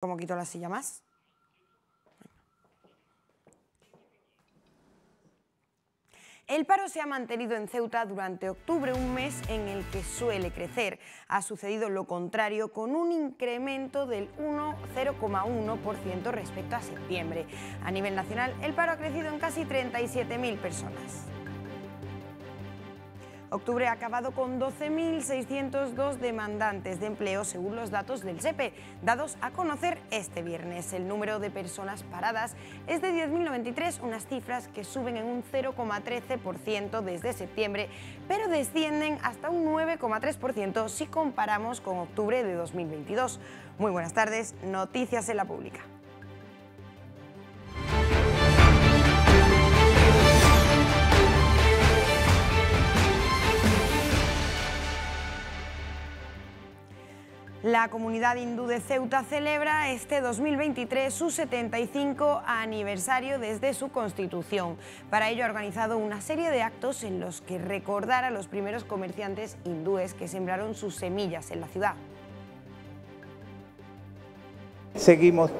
¿Cómo quito la silla más? El paro se ha mantenido en Ceuta durante octubre, un mes en el que suele crecer. Ha sucedido lo contrario con un incremento del 1,01% respecto a septiembre. A nivel nacional, el paro ha crecido en casi 37.000 personas. Octubre ha acabado con 12.602 demandantes de empleo según los datos del SEPE, dados a conocer este viernes. El número de personas paradas es de 10.093, unas cifras que suben en un 0,13% desde septiembre, pero descienden hasta un 9,3% si comparamos con octubre de 2022. Muy buenas tardes, noticias en la pública. La comunidad hindú de Ceuta celebra este 2023 su 75 aniversario desde su constitución. Para ello ha organizado una serie de actos en los que recordar a los primeros comerciantes hindúes que sembraron sus semillas en la ciudad. Seguimos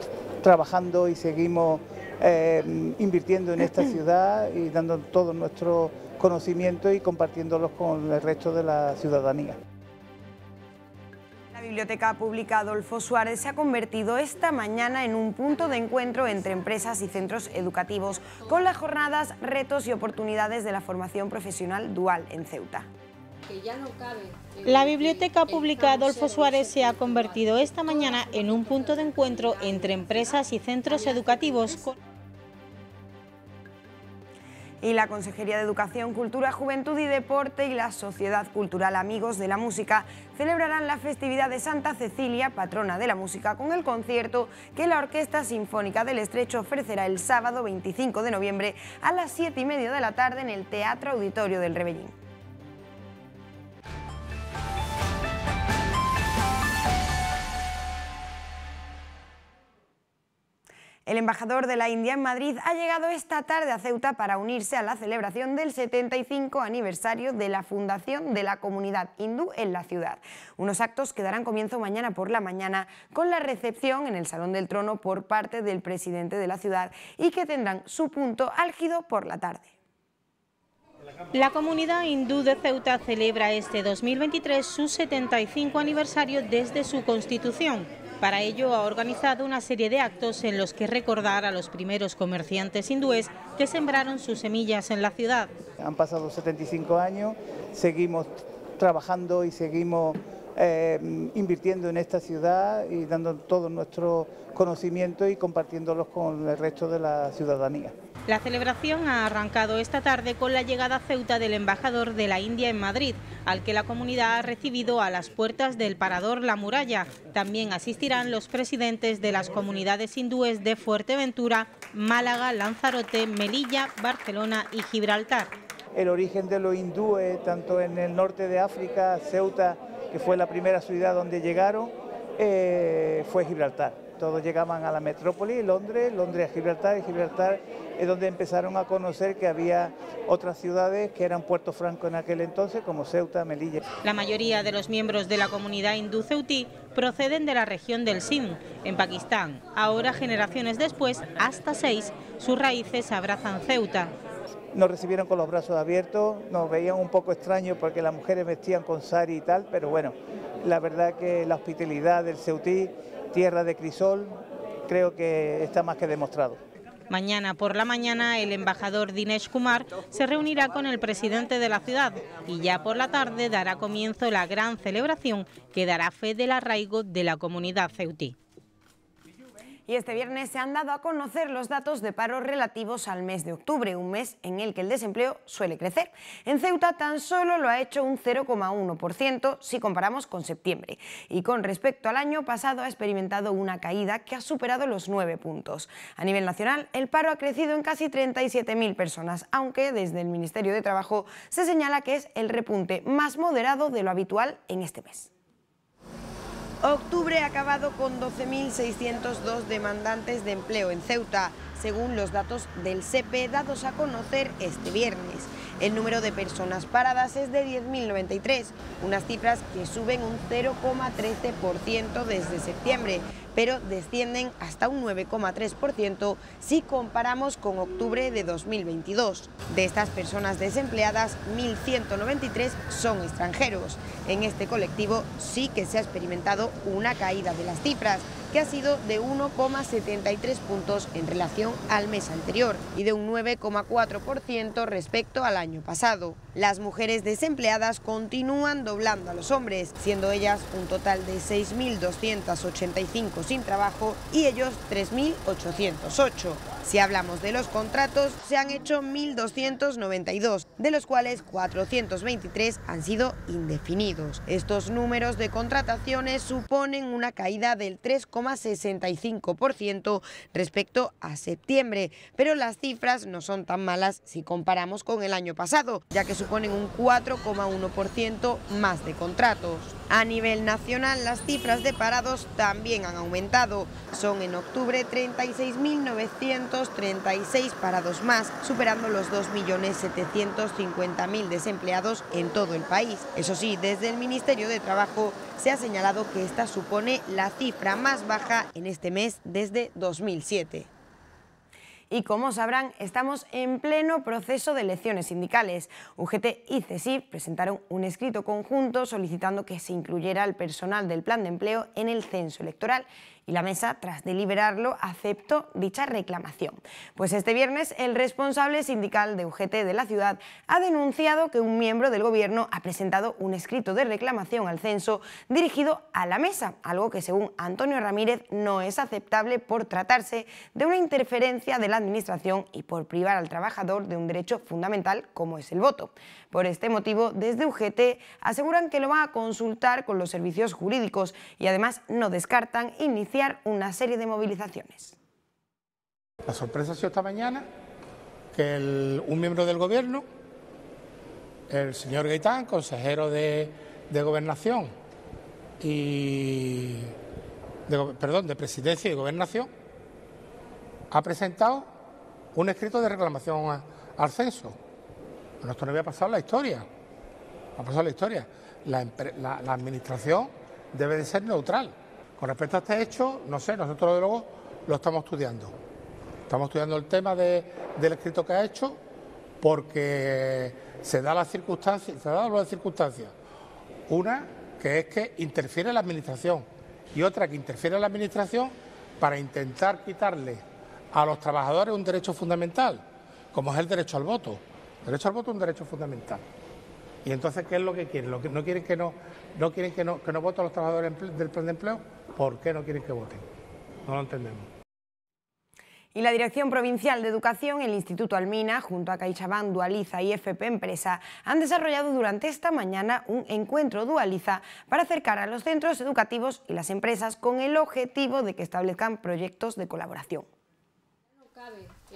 trabajando y seguimos eh, invirtiendo en esta ciudad y dando todo nuestro conocimiento y compartiéndolos con el resto de la ciudadanía. Biblioteca Pública Adolfo Suárez se ha convertido esta mañana en un punto de encuentro entre empresas y centros educativos con las jornadas Retos y Oportunidades de la Formación Profesional Dual en Ceuta. La Biblioteca Pública Adolfo Suárez se ha convertido esta mañana en un punto de encuentro entre empresas y centros educativos. Con y la Consejería de Educación, Cultura, Juventud y Deporte y la Sociedad Cultural Amigos de la Música celebrarán la festividad de Santa Cecilia, patrona de la música, con el concierto que la Orquesta Sinfónica del Estrecho ofrecerá el sábado 25 de noviembre a las 7 y media de la tarde en el Teatro Auditorio del Rebellín. El embajador de la India en Madrid ha llegado esta tarde a Ceuta para unirse a la celebración del 75 aniversario de la fundación de la comunidad hindú en la ciudad. Unos actos que darán comienzo mañana por la mañana con la recepción en el Salón del Trono por parte del presidente de la ciudad y que tendrán su punto álgido por la tarde. La comunidad hindú de Ceuta celebra este 2023 su 75 aniversario desde su constitución. Para ello ha organizado una serie de actos en los que recordar a los primeros comerciantes hindúes que sembraron sus semillas en la ciudad. Han pasado 75 años, seguimos trabajando y seguimos Em, invirtiendo en esta ciudad y dando todo nuestro conocimiento y compartiéndolos con el resto de la ciudadanía. La celebración ha arrancado esta tarde con la llegada a Ceuta del embajador de la India en Madrid, al que la comunidad ha recibido a las puertas del parador La Muralla. También asistirán los presidentes de las comunidades hindúes de Fuerteventura, Málaga, Lanzarote, Melilla, Barcelona y Gibraltar. El origen de los hindúes, tanto en el norte de África, Ceuta que fue la primera ciudad donde llegaron, eh, fue Gibraltar. Todos llegaban a la metrópoli, Londres, Londres a Gibraltar, y Gibraltar es donde empezaron a conocer que había otras ciudades que eran Puerto Franco en aquel entonces, como Ceuta, Melilla. La mayoría de los miembros de la comunidad hindú ceutí proceden de la región del Sindh, en Pakistán. Ahora, generaciones después, hasta seis, sus raíces abrazan Ceuta. Nos recibieron con los brazos abiertos, nos veían un poco extraños porque las mujeres vestían con sari y tal, pero bueno, la verdad que la hospitalidad del Ceutí, tierra de crisol, creo que está más que demostrado. Mañana por la mañana el embajador Dinesh Kumar se reunirá con el presidente de la ciudad y ya por la tarde dará comienzo la gran celebración que dará fe del arraigo de la comunidad ceutí y este viernes se han dado a conocer los datos de paro relativos al mes de octubre, un mes en el que el desempleo suele crecer. En Ceuta tan solo lo ha hecho un 0,1% si comparamos con septiembre y con respecto al año pasado ha experimentado una caída que ha superado los 9 puntos. A nivel nacional, el paro ha crecido en casi 37.000 personas, aunque desde el Ministerio de Trabajo se señala que es el repunte más moderado de lo habitual en este mes. Octubre ha acabado con 12.602 demandantes de empleo en Ceuta, según los datos del CP dados a conocer este viernes. El número de personas paradas es de 10.093, unas cifras que suben un 0,13% desde septiembre, pero descienden hasta un 9,3% si comparamos con octubre de 2022. De estas personas desempleadas, 1.193 son extranjeros. En este colectivo sí que se ha experimentado una caída de las cifras, que ha sido de 1,73 puntos en relación al mes anterior y de un 9,4% respecto al año pasado. Las mujeres desempleadas continúan doblando a los hombres, siendo ellas un total de 6.285 sin trabajo y ellos 3.808. Si hablamos de los contratos, se han hecho 1.292, de los cuales 423 han sido indefinidos. Estos números de contrataciones suponen una caída del 3,65% respecto a septiembre, pero las cifras no son tan malas si comparamos con el año pasado, ya que suponen un 4,1% más de contratos. A nivel nacional, las cifras de parados también han aumentado. Son en octubre 36.900 36 parados más, superando los 2.750.000 desempleados en todo el país. Eso sí, desde el Ministerio de Trabajo se ha señalado que esta supone la cifra más baja en este mes desde 2007. Y como sabrán, estamos en pleno proceso de elecciones sindicales. UGT y CESIF presentaron un escrito conjunto solicitando que se incluyera al personal del plan de empleo en el censo electoral y la mesa, tras deliberarlo, aceptó dicha reclamación. Pues este viernes el responsable sindical de UGT de la ciudad ha denunciado que un miembro del gobierno ha presentado un escrito de reclamación al censo dirigido a la mesa, algo que según Antonio Ramírez no es aceptable por tratarse de una interferencia de la administración y por privar al trabajador de un derecho fundamental como es el voto. Por este motivo, desde UGT aseguran que lo van a consultar con los servicios jurídicos y además no descartan iniciar una serie de movilizaciones. La sorpresa ha sido esta mañana que un miembro del Gobierno, el señor Gaitán, consejero de, Gobernación y. perdón, de Presidencia y Gobernación, ha presentado un escrito de reclamación al censo. ...bueno, esto no había pasado en la historia. ha pasado la historia. la administración debe de ser neutral. Con respecto a este hecho, no sé, nosotros de luego lo estamos estudiando. Estamos estudiando el tema del escrito que ha hecho porque se da la circunstancia, se da dos circunstancias. Una que es que interfiere la administración y otra que interfiere la administración para intentar quitarle a los trabajadores un derecho fundamental, como es el derecho al voto. El derecho al voto es un derecho fundamental. Y entonces, ¿qué es lo que quieren? ¿No quieren que no, no quieren que voten los trabajadores del plan de empleo? ¿Por qué no quieren que voten? No lo entendemos. Y la Dirección Provincial de Educación, el Instituto Almina, junto a CaixaBank, Dualiza y FP Empresa, han desarrollado durante esta mañana un encuentro Dualiza para acercar a los centros educativos y las empresas con el objetivo de que establezcan proyectos de colaboración.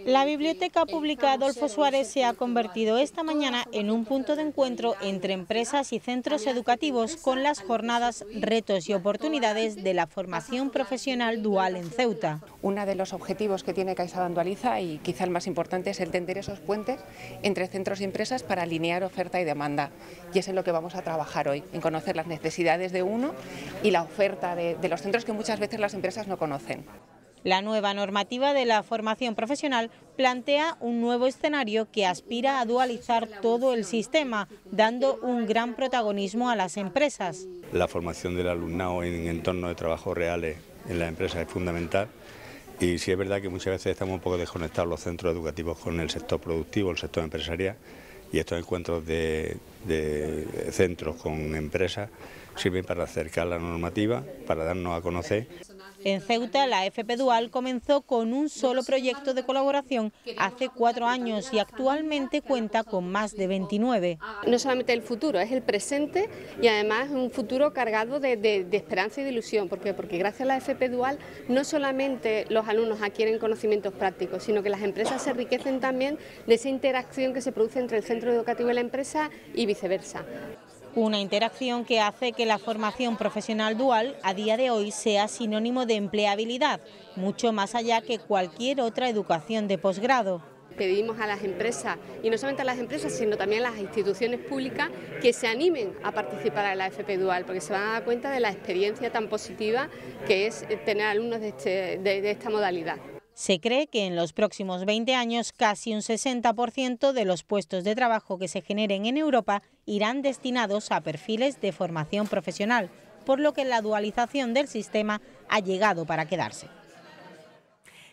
La Biblioteca Pública Adolfo Suárez se ha convertido esta mañana en un punto de encuentro entre empresas y centros educativos con las jornadas Retos y Oportunidades de la Formación Profesional Dual en Ceuta. Uno de los objetivos que tiene Caixa Andualiza y quizá el más importante es el tender esos puentes entre centros y empresas para alinear oferta y demanda. Y es en lo que vamos a trabajar hoy, en conocer las necesidades de uno y la oferta de los centros que muchas veces las empresas no conocen. La nueva normativa de la formación profesional plantea un nuevo escenario que aspira a dualizar todo el sistema, dando un gran protagonismo a las empresas. La formación del alumnado en entornos de trabajo reales en las empresas es fundamental y si es verdad que muchas veces estamos un poco desconectados los centros educativos con el sector productivo, el sector empresarial y estos encuentros de, de centros con empresas ...sirve para acercar la normativa, para darnos a conocer. En Ceuta, la FP Dual comenzó con un solo proyecto de colaboración hace cuatro años y actualmente cuenta con más de 29. No solamente el futuro, es el presente y además un futuro cargado de, de esperanza y de ilusión. ¿Por qué? Porque gracias a la FP Dual no solamente los alumnos adquieren conocimientos prácticos, sino que las empresas se enriquecen también de esa interacción que se produce entre el centro educativo y la empresa y viceversa. Una interacción que hace que la formación profesional dual a día de hoy sea sinónimo de empleabilidad, mucho más allá que cualquier otra educación de posgrado pedimos a las empresas, y no solamente a las empresas, sino también a las instituciones públicas, que se animen a participar en la FP Dual, porque se van a dar cuenta de la experiencia tan positiva que es tener alumnos de, este, de esta modalidad. Se cree que en los próximos 20 años casi un 60% de los puestos de trabajo que se generen en Europa irán destinados a perfiles de formación profesional, por lo que la dualización del sistema ha llegado para quedarse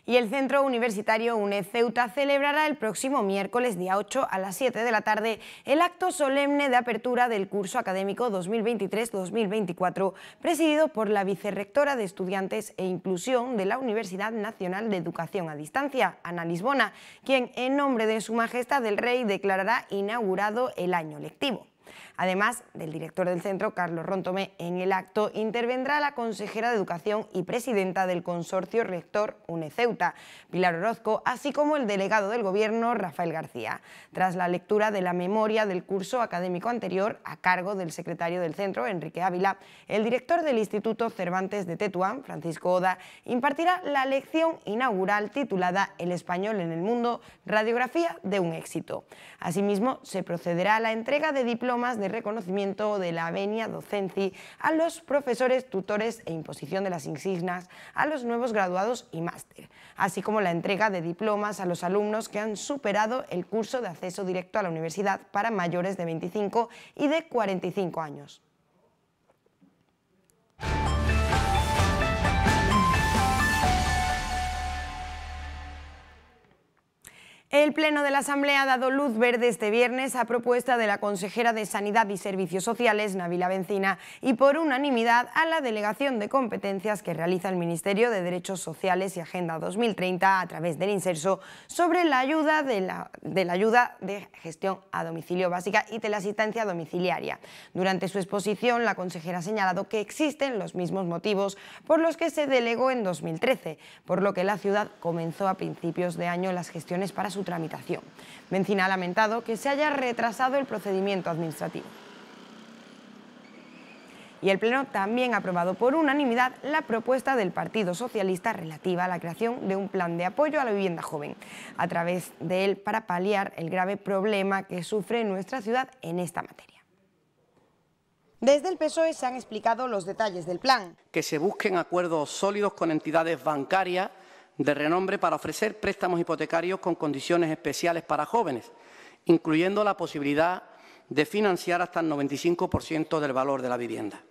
y el Centro Universitario UNED Ceuta celebrará el próximo miércoles día 8 a las 7 de la tarde el acto solemne de apertura del curso académico 2023-2024 presidido por la Vicerrectora de Estudiantes e Inclusión de la Universidad Nacional de Educación a Distancia, Ana Lisbona, quien en nombre de Su Majestad el Rey declarará inaugurado el año lectivo. Además del director del centro, Carlos Rontomé, en el acto intervendrá la consejera de Educación y presidenta del consorcio rector UNECEUTA, Pilar Orozco, así como el delegado del Gobierno, Rafael García. Tras la lectura de la memoria del curso académico anterior a cargo del secretario del centro, Enrique Ávila, el director del Instituto Cervantes de Tetuán, Francisco Oda, impartirá la lección inaugural titulada El español en el mundo, radiografía de un éxito. Asimismo, se procederá a la entrega de diplomas de reconocimiento de la Avenia docenci a los profesores, tutores e imposición de las insignias a los nuevos graduados y máster, así como la entrega de diplomas a los alumnos que han superado el curso de acceso directo a la universidad para mayores de 25 y de 45 años. El Pleno de la Asamblea ha dado luz verde este viernes a propuesta de la consejera de Sanidad y Servicios Sociales, Navila Bencina, y por unanimidad a la delegación de competencias que realiza el Ministerio de Derechos Sociales y Agenda 2030 a través del Inserso sobre la ayuda de la, ayuda de gestión a domicilio básica y de la asistencia domiciliaria. Durante su exposición, la consejera ha señalado que existen los mismos motivos por los que se delegó en 2013, por lo que la ciudad comenzó a principios de año las gestiones para su trabajo tramitación. ha lamentado que se haya retrasado el procedimiento administrativo. Y el Pleno también ha aprobado por unanimidad la propuesta del Partido Socialista relativa a la creación de un plan de apoyo a la vivienda joven, a través de él para paliar el grave problema que sufre nuestra ciudad en esta materia. Desde el PSOE se han explicado los detalles del plan. Que se busquen acuerdos sólidos con entidades bancarias de renombre para ofrecer préstamos hipotecarios con condiciones especiales para jóvenes, incluyendo la posibilidad de financiar hasta el 95% del valor de la vivienda.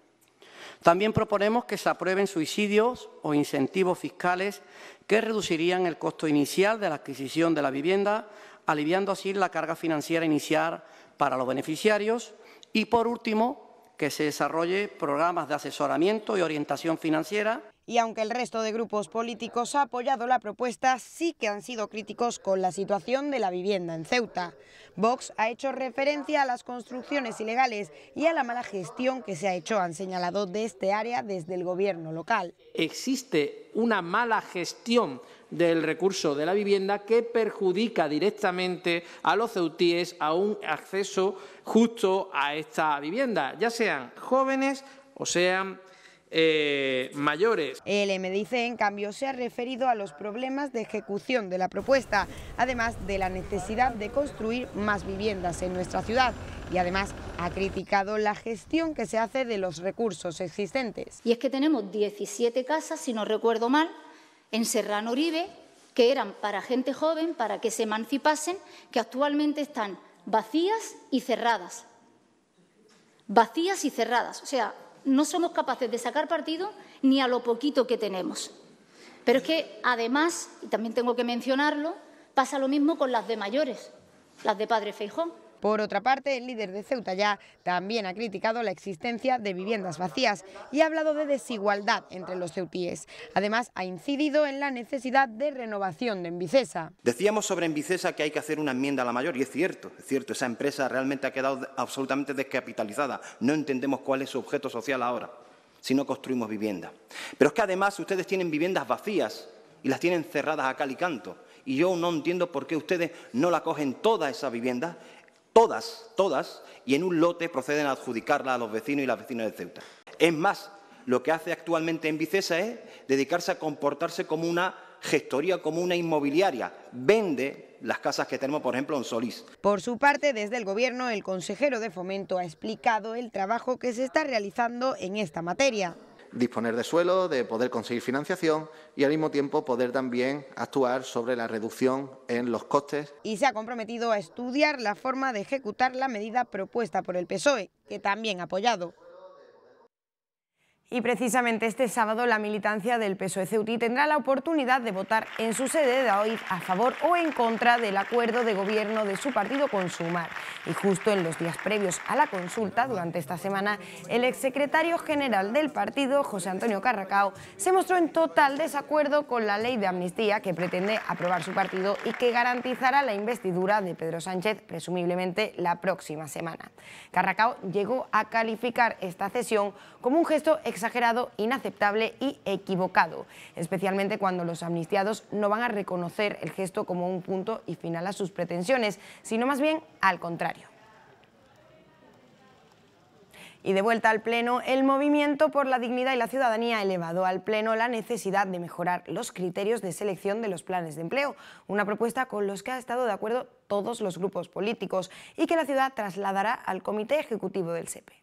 También proponemos que se aprueben suicidios o incentivos fiscales que reducirían el costo inicial de la adquisición de la vivienda, aliviando así la carga financiera inicial para los beneficiarios. Y, por último, que se desarrolle programas de asesoramiento y orientación financiera y aunque el resto de grupos políticos ha apoyado la propuesta, sí que han sido críticos con la situación de la vivienda en Ceuta. Vox ha hecho referencia a las construcciones ilegales y a la mala gestión que se ha hecho, han señalado, de este área desde el gobierno local. Existe una mala gestión del recurso de la vivienda que perjudica directamente a los ceutíes a un acceso justo a esta vivienda, ya sean jóvenes o sean eh, mayores. El MDIC, en cambio, se ha referido a los problemas de ejecución de la propuesta, además de la necesidad de construir más viviendas en nuestra ciudad y además ha criticado la gestión que se hace de los recursos existentes. Y es que tenemos 17 casas, si no recuerdo mal, en Serrano Uribe, que eran para gente joven, para que se emancipasen, que actualmente están vacías y cerradas. Vacías y cerradas. O sea, no somos capaces de sacar partido ni a lo poquito que tenemos. Pero es que, además, y también tengo que mencionarlo, pasa lo mismo con las de mayores, las de Padre Feijón. Por otra parte, el líder de Ceuta ya también ha criticado la existencia de viviendas vacías y ha hablado de desigualdad entre los ceutíes. Además, ha incidido en la necesidad de renovación de Envicesa. Decíamos sobre Envicesa que hay que hacer una enmienda a la mayor y es cierto, es cierto, esa empresa realmente ha quedado absolutamente descapitalizada. No entendemos cuál es su objeto social ahora si no construimos vivienda. Pero es que además ustedes tienen viviendas vacías y las tienen cerradas a cal y canto. Y yo no entiendo por qué ustedes no la cogen toda esa vivienda todas, todas, y en un lote proceden a adjudicarla a los vecinos y las vecinas de Ceuta. Es más, lo que hace actualmente en Vicesa es dedicarse a comportarse como una gestoría como una inmobiliaria. Vende las casas que tenemos, por ejemplo, en Solís. Por su parte, desde el Gobierno, el consejero de Fomento ha explicado el trabajo que se está realizando en esta materia disponer de suelo, de poder conseguir financiación y al mismo tiempo poder también actuar sobre la reducción en los costes. Y se ha comprometido a estudiar la forma de ejecutar la medida propuesta por el PSOE, que también ha apoyado. Y precisamente este sábado la militancia del PSOE Ceuti tendrá la oportunidad de votar en su sede de hoy a favor o en contra del acuerdo de gobierno de su partido con Sumar. Y justo en los días previos a la consulta, durante esta semana, el exsecretario general del partido, José Antonio Carracao, se mostró en total desacuerdo con la ley de amnistía que pretende aprobar su partido y que garantizará la investidura de Pedro Sánchez, presumiblemente la próxima semana. Carracao llegó a calificar esta cesión como un gesto exagerado, inaceptable y equivocado, especialmente cuando los amnistiados no van a reconocer el gesto como un punto y final a sus pretensiones, sino más bien al contrario. Y de vuelta al Pleno, el Movimiento por la Dignidad y la Ciudadanía ha elevado al Pleno la necesidad de mejorar los criterios de selección de los planes de empleo, una propuesta con los que ha estado de acuerdo todos los grupos políticos y que la ciudad trasladará al Comité Ejecutivo del SEPE.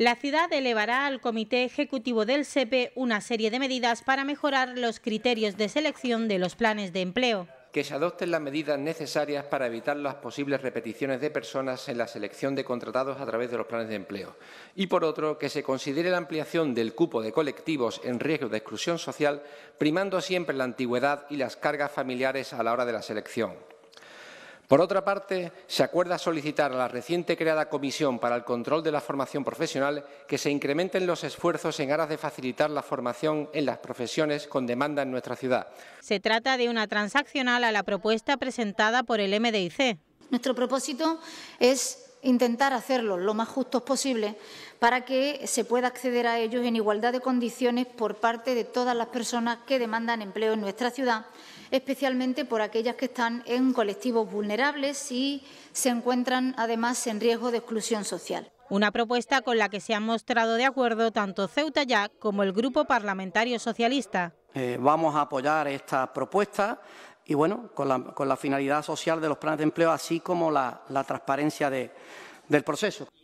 La ciudad elevará al Comité Ejecutivo del SEPE una serie de medidas para mejorar los criterios de selección de los planes de empleo. Que se adopten las medidas necesarias para evitar las posibles repeticiones de personas en la selección de contratados a través de los planes de empleo. Y, por otro, que se considere la ampliación del cupo de colectivos en riesgo de exclusión social, primando siempre la antigüedad y las cargas familiares a la hora de la selección. Por otra parte, se acuerda solicitar a la reciente creada Comisión para el Control de la Formación Profesional que se incrementen los esfuerzos en aras de facilitar la formación en las profesiones con demanda en nuestra ciudad. Se trata de una transaccional a la propuesta presentada por el MDIC. Nuestro propósito es intentar hacerlo lo más justo posible para que se pueda acceder a ellos en igualdad de condiciones por parte de todas las personas que demandan empleo en nuestra ciudad especialmente por aquellas que están en colectivos vulnerables y se encuentran además en riesgo de exclusión social. Una propuesta con la que se han mostrado de acuerdo tanto Ceuta Ya como el Grupo Parlamentario Socialista. Eh, vamos a apoyar esta propuesta y bueno, con la, finalidad social de los planes de empleo, así como la transparencia de,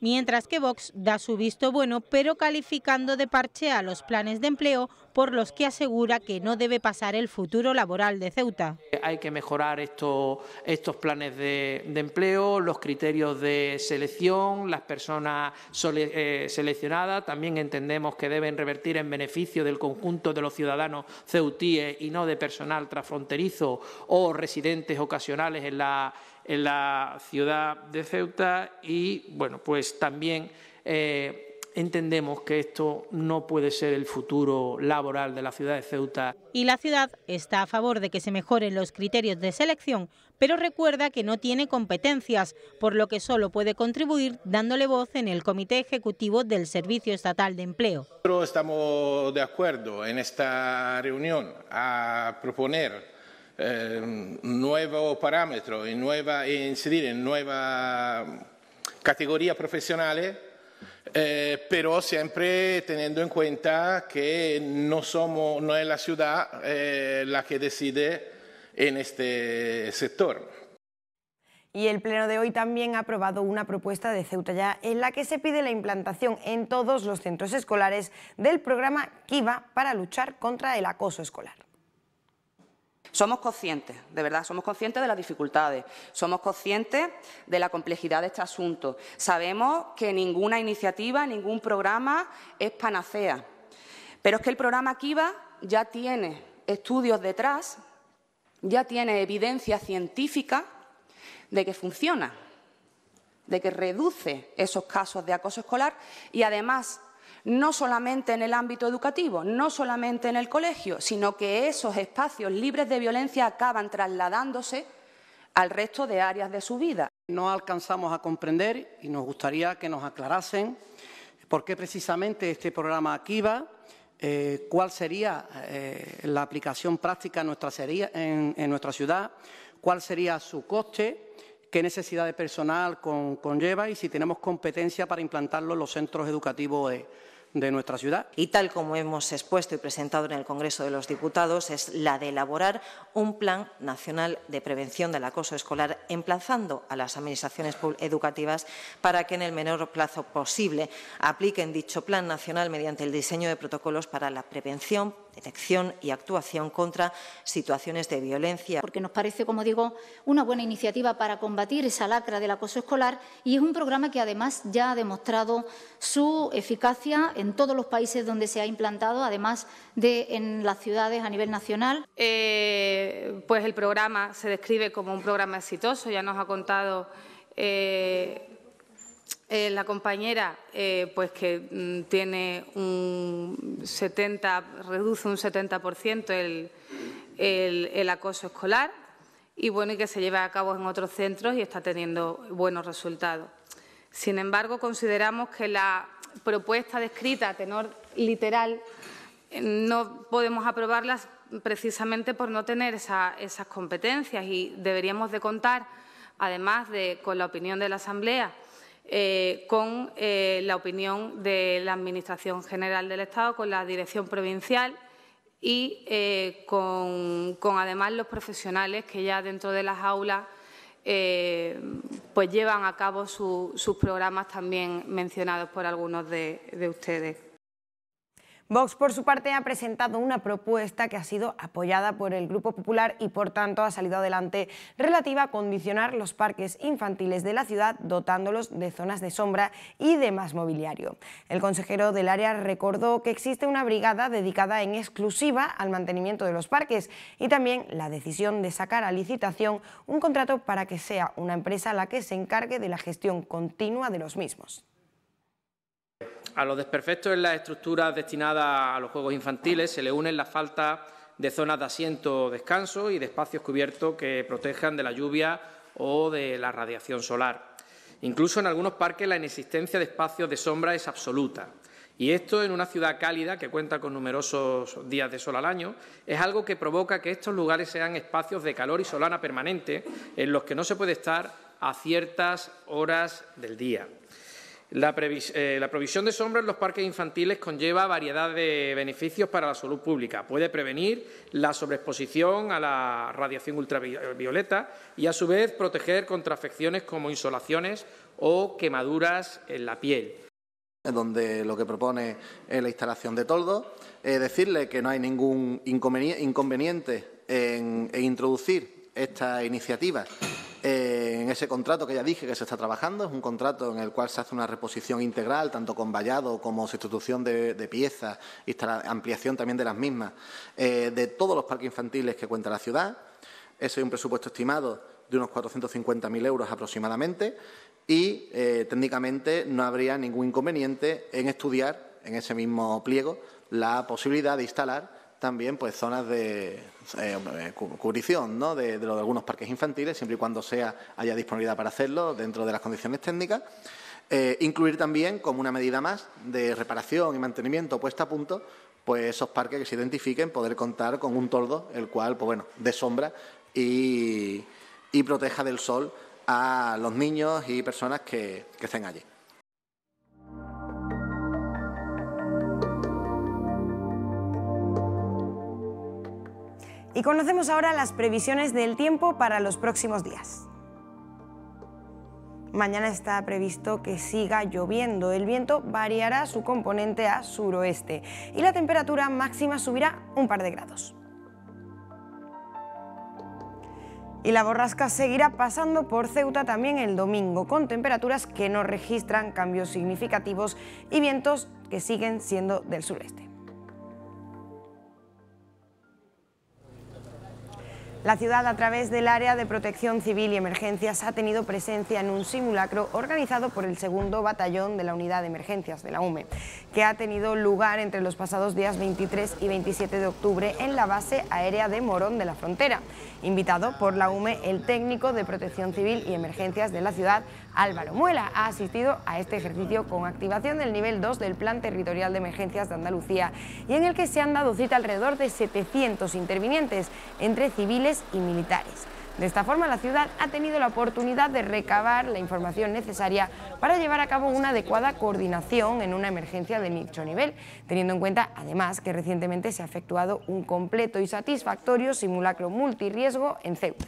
Mientras que Vox da su visto bueno, pero calificando de parche a los planes de empleo por los que asegura que no debe pasar el futuro laboral de Ceuta. Hay que mejorar estos, estos planes de, empleo, los criterios de selección, las personas eh, seleccionadas. También entendemos que deben revertir en beneficio del conjunto de los ciudadanos ceutíes y no de personal transfronterizo o residentes ocasionales en la en la ciudad de Ceuta y, bueno, pues también eh, entendemos que esto no puede ser el futuro laboral de la ciudad de Ceuta. Y la ciudad está a favor de que se mejoren los criterios de selección, pero recuerda que no tiene competencias, por lo que solo puede contribuir dándole voz en el Comité Ejecutivo del Servicio Estatal de Empleo. Pero estamos de acuerdo en esta reunión a proponer eh, nuevo parámetro, nueva, e incidir en nuevas categorías profesionales, eh, pero siempre teniendo en cuenta que no, somos, no es la ciudad eh, la que decide en este sector. Y el Pleno de hoy también ha aprobado una propuesta de Ceuta ya en la que se pide la implantación en todos los centros escolares del programa Kiva para luchar contra el acoso escolar. Somos conscientes, de verdad, somos conscientes de las dificultades, somos conscientes de la complejidad de este asunto. Sabemos que ninguna iniciativa, ningún programa es panacea. Pero es que el programa Kiva ya tiene estudios detrás, ya tiene evidencia científica de que funciona, de que reduce esos casos de acoso escolar y además no solamente en el ámbito educativo, no solamente en el colegio, sino que esos espacios libres de violencia acaban trasladándose al resto de áreas de su vida. No alcanzamos a comprender y nos gustaría que nos aclarasen por qué precisamente este programa aquí eh, cuál sería eh, la aplicación práctica en nuestra, ciudad, cuál sería su coste, qué necesidad de personal conlleva y si tenemos competencia para implantarlo en los centros educativos de nuestra ciudad. Y tal como hemos expuesto y presentado en el Congreso de los Diputados, es la de elaborar un Plan Nacional de Prevención del Acoso Escolar, emplazando a las administraciones educativas para que en el menor plazo posible apliquen dicho Plan Nacional mediante el diseño de protocolos para la prevención, detección y actuación contra situaciones de violencia. Porque nos parece, como digo, una buena iniciativa para combatir esa lacra del acoso escolar y es un programa que además ya ha demostrado su eficacia en todos los países donde se ha implantado, además de en las ciudades a nivel nacional. Eh, pues el programa se describe como un programa exitoso, ya nos ha contado. Eh, eh, la compañera, pues que mm, tiene un 70, reduce un 70% el, el, el acoso escolar y bueno, y que se lleva a cabo en otros centros y está teniendo buenos resultados. Sin embargo, consideramos que la propuesta descrita a tenor literal no podemos aprobarla, precisamente por no tener esas competencias y deberíamos de contar, además con la opinión de la Asamblea eh, con eh, la opinión de la Administración General del Estado, con la Dirección Provincial y eh, con, además los profesionales que ya dentro de las aulas pues llevan a cabo sus programas también mencionados por algunos de ustedes. Vox, por su parte, ha presentado una propuesta que ha sido apoyada por el Grupo Popular y, por tanto, ha salido adelante relativa a condicionar los parques infantiles de la ciudad dotándolos de zonas de sombra y de más mobiliario. El consejero del área recordó que existe una brigada dedicada en exclusiva al mantenimiento de los parques y también la decisión de sacar a licitación un contrato para que sea una empresa la que se encargue de la gestión continua de los mismos. A los desperfectos en las estructuras destinadas a los juegos infantiles se le unen la falta de zonas de asiento o descanso y de espacios cubiertos que protejan de la lluvia o de la radiación solar. Incluso en algunos parques la inexistencia de espacios de sombra es absoluta. Y esto en una ciudad cálida que cuenta con numerosos días de sol al año es algo que provoca que estos lugares sean espacios de calor y solana permanente en los que no se puede estar a ciertas horas del día. Eh, la, provisión de sombra en los parques infantiles conlleva variedad de beneficios para la salud pública. Puede prevenir la sobreexposición a la radiación ultravioleta y, a su vez, proteger contra afecciones como insolaciones o quemaduras en la piel. Donde lo que propone la instalación de toldos. Eh, decirle que no hay ningún inconveniente en, introducir esta iniciativa. Eh, en ese contrato que ya dije que se está trabajando, es un contrato en el cual se hace una reposición integral, tanto con vallado como sustitución de, piezas piezas, ampliación también de las mismas, eh, de todos los parques infantiles que cuenta la ciudad. Ese es un presupuesto estimado de unos 450.000 euros aproximadamente y eh, técnicamente no habría ningún inconveniente en estudiar en ese mismo pliego la posibilidad de instalar también pues zonas de eh, cubrición ¿no? de, de, de, algunos parques infantiles, siempre y cuando sea haya disponibilidad para hacerlo dentro de las condiciones técnicas. Eh, incluir también, como una medida más de reparación y mantenimiento puesta a punto, pues esos parques que se identifiquen, poder contar con un tordo, el cual, pues bueno, de sombra y, proteja del sol a los niños y personas que estén allí. Y conocemos ahora las previsiones del tiempo para los próximos días. Mañana está previsto que siga lloviendo. El viento variará su componente a suroeste y la temperatura máxima subirá un par de grados. Y la borrasca seguirá pasando por Ceuta también el domingo, con temperaturas que no registran cambios significativos y vientos que siguen siendo del sureste. La ciudad, a través del Área de Protección Civil y Emergencias, ha tenido presencia en un simulacro organizado por el segundo batallón de la Unidad de Emergencias de la UME, que ha tenido lugar entre los pasados días 23 y 27 de octubre en la base aérea de Morón de la Frontera, invitado por la UME el técnico de Protección Civil y Emergencias de la ciudad, Álvaro Muela ha asistido a este ejercicio con activación del nivel 2 del Plan Territorial de Emergencias de Andalucía y en el que se han dado cita alrededor de 700 intervinientes, entre civiles y militares. De esta forma, la ciudad ha tenido la oportunidad de recabar la información necesaria para llevar a cabo una adecuada coordinación en una emergencia de nicho nivel, teniendo en cuenta, además, que recientemente se ha efectuado un completo y satisfactorio simulacro multirriesgo en Ceuta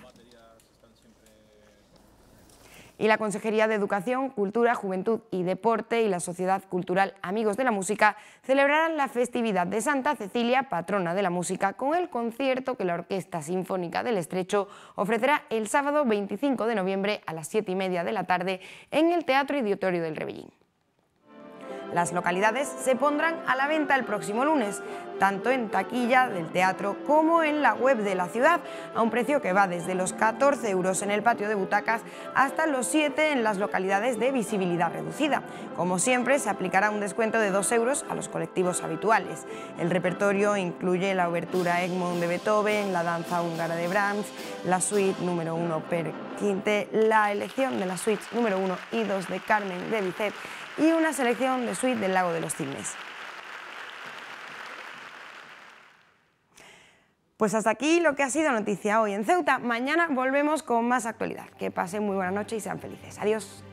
y la Consejería de Educación, Cultura, Juventud y Deporte y la Sociedad Cultural Amigos de la Música celebrarán la festividad de Santa Cecilia, patrona de la música, con el concierto que la Orquesta Sinfónica del Estrecho ofrecerá el sábado 25 de noviembre a las 7 y media de la tarde en el Teatro Idiotorio del Rebellín. Las localidades se pondrán a la venta el próximo lunes, tanto en taquilla del teatro como en la web de la ciudad, a un precio que va desde los 14 euros en el patio de butacas hasta los 7 en las localidades de visibilidad reducida. Como siempre, se aplicará un descuento de 2 euros a los colectivos habituales. El repertorio incluye la obertura Egmont de Beethoven, la danza húngara de Brahms, la suite número 1 per Quinte, la elección de la suite número 1 y 2 de Carmen de Bizet y una selección de suite del Lago de los Cisnes. Pues hasta aquí lo que ha sido Noticia Hoy en Ceuta. Mañana volvemos con más actualidad. Que pasen muy buena noche y sean felices. Adiós.